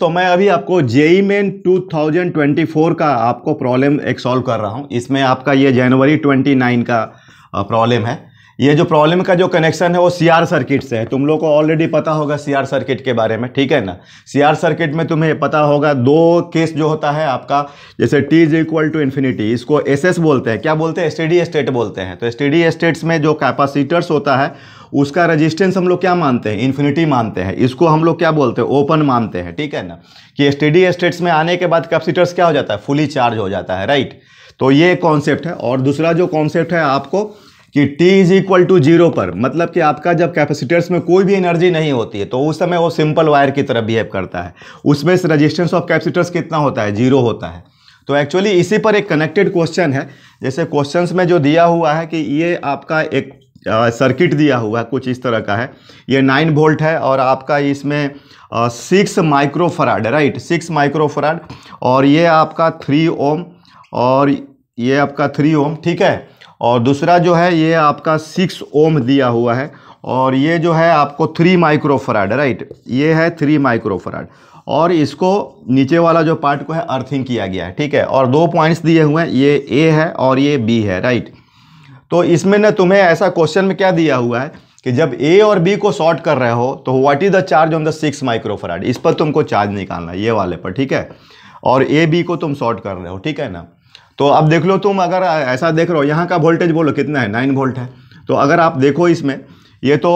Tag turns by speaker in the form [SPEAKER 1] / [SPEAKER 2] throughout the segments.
[SPEAKER 1] तो मैं अभी आपको जेई मेन 2024 का आपको प्रॉब्लम एक सॉल्व कर रहा हूँ इसमें आपका ये जनवरी 29 का प्रॉब्लम है ये जो प्रॉब्लम का जो कनेक्शन है वो सीआर सर्किट से है तुम लोग को ऑलरेडी पता होगा सीआर सर्किट के बारे में ठीक है ना सीआर सर्किट में तुम्हें पता होगा दो केस जो होता है आपका जैसे T is equal to infinity इसको एसएस बोलते हैं क्या बोलते हैं स्टेडी स्टेट बोलते हैं तो स्टेडी स्टेट्स में जो कैपासीटर्स होता है उसका रजिस्टेंस हम लोग क्या मानते हैं इन्फिनिटी मानते हैं इसको हम लोग क्या बोलते हैं ओपन मानते हैं ठीक है ना कि स्टेडी स्टेट्स में आने के बाद कैपसीटर्स क्या हो जाता है फुली चार्ज हो जाता है राइट तो ये कॉन्सेप्ट है और दूसरा जो कॉन्सेप्ट है आपको कि T is equal to zero पर मतलब कि आपका जब कैपेसिटर्स में कोई भी एनर्जी नहीं होती है तो उस समय वो सिंपल वायर की तरफ बिहेव करता है उसमें से रजिस्टेंस ऑफ कैपेसिटर्स कितना होता है जीरो होता है तो एक्चुअली इसी पर एक कनेक्टेड क्वेश्चन है जैसे क्वेश्चंस में जो दिया हुआ है कि ये आपका एक सर्किट दिया हुआ है कुछ इस तरह का है ये नाइन वोल्ट है और आपका इसमें six microfarad right six microfarad और ये आपका थ्री ओम और ये आपका थ्री ओम ठीक है और दूसरा जो है ये आपका सिक्स ओम दिया हुआ है और ये जो है आपको थ्री माइक्रोफराड राइट ये है थ्री माइक्रोफराड और इसको नीचे वाला जो पार्ट को है अर्थिंग किया गया है ठीक है और दो पॉइंट्स दिए हुए हैं ये ए है और ये बी है राइट तो इसमें ना तुम्हें ऐसा क्वेश्चन में क्या दिया हुआ है कि जब ए और बी को शॉर्ट कर रहे हो तो what is the charge on the six microfarad इस पर तुमको चार्ज निकालना है ये वाले पर ठीक है और ए बी को तुम शॉर्ट कर रहे हो ठीक है ना तो अब देख लो तुम अगर ऐसा देख रहे हो यहाँ का वोल्टेज बोलो कितना है नाइन वोल्ट है तो अगर आप देखो इसमें ये तो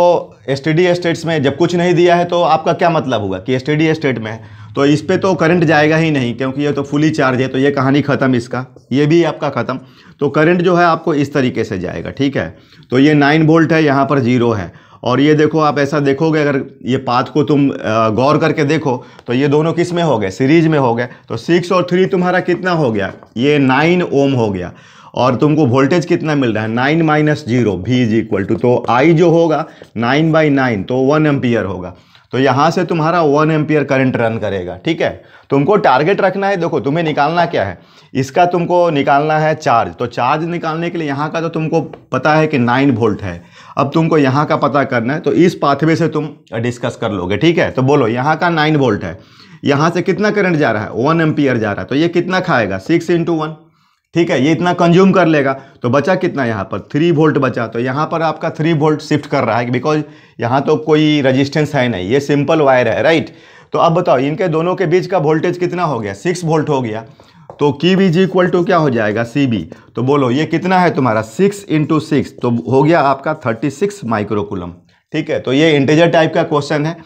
[SPEAKER 1] एस स्टेट्स में जब कुछ नहीं दिया है तो आपका क्या मतलब हुआ कि एस स्टेट में है तो इस पर तो करंट जाएगा ही नहीं क्योंकि ये तो फुली चार्ज है तो ये कहानी ख़त्म इसका ये भी आपका ख़त्म तो करंट जो है आपको इस तरीके से जाएगा ठीक है तो ये नाइन वोल्ट है यहाँ पर जीरो है और ये देखो आप ऐसा देखोगे अगर ये पाथ को तुम गौर करके देखो तो ये दोनों किस में हो गए सीरीज में हो गए तो सिक्स और थ्री तुम्हारा कितना हो गया ये नाइन ओम हो गया और तुमको वोल्टेज कितना मिल रहा है नाइन माइनस जीरो भी इज इक्वल टू तो आई जो होगा नाइन बाई नाइन तो वन एम्पियर होगा तो यहाँ से तुम्हारा वन एम्पियर करंट रन करेगा ठीक है तुमको टारगेट रखना है देखो तुम्हें निकालना क्या है इसका तुमको निकालना है चार्ज तो चार्ज निकालने के लिए यहाँ का तो तुमको पता है कि नाइन वोल्ट है अब तुमको यहाँ का पता करना है तो इस पाथवे से तुम डिस्कस कर लोगे ठीक है तो बोलो यहाँ का नाइन वोल्ट है यहाँ से कितना करंट जा रहा है वन एम्पियर जा रहा है तो ये कितना खाएगा सिक्स इंटू वन ठीक है ये इतना कंज्यूम कर लेगा तो बचा कितना यहाँ पर थ्री वोल्ट बचा तो यहाँ पर आपका थ्री वोल्ट शिफ्ट कर रहा है बिकॉज यहाँ तो कोई रजिस्टेंस है नहीं ये सिंपल वायर है राइट तो अब बताओ इनके दोनों के बीच का वोल्टेज कितना हो गया सिक्स वोल्ट हो गया तो की बी जी इक्वल टू क्या हो जाएगा सी बी तो बोलो ये कितना है तुम्हारा सिक्स इंटू सिक्स तो हो गया आपका थर्टी सिक्स माइक्रोकुलम ठीक है तो ये इंटेजर टाइप का क्वेश्चन है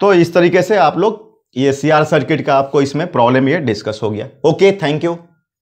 [SPEAKER 1] तो इस तरीके से आप लोग ये सी आर सर्किट का आपको इसमें प्रॉब्लम ये डिस्कस हो गया ओके थैंक यू